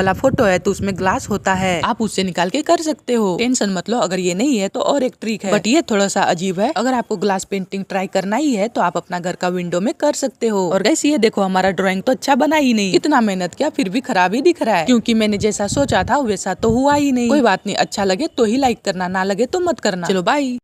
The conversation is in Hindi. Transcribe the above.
वाला फोटो है तो उसमें ग्लास होता है आप उससे निकाल के कर सकते हो टेंशन मत लो अगर ये नहीं है तो और एक ट्रिक है बट ये थोड़ा सा अजीब है अगर आपको ग्लास पेंटिंग ट्राई करना ही है तो आप अपना घर का विंडो में कर सकते हो और ऐसे ये देखो हमारा ड्रॉइंग तो अच्छा बना ही नहीं इतना मेहनत किया फिर भी खराब ही दिख रहा है क्यूँकी मैंने जैसा सोचा था वैसा तो हुआ ही नहीं कोई बात नहीं अच्छा लगे तो ही लाइक करना ना लगे तो मत करना चलो बाई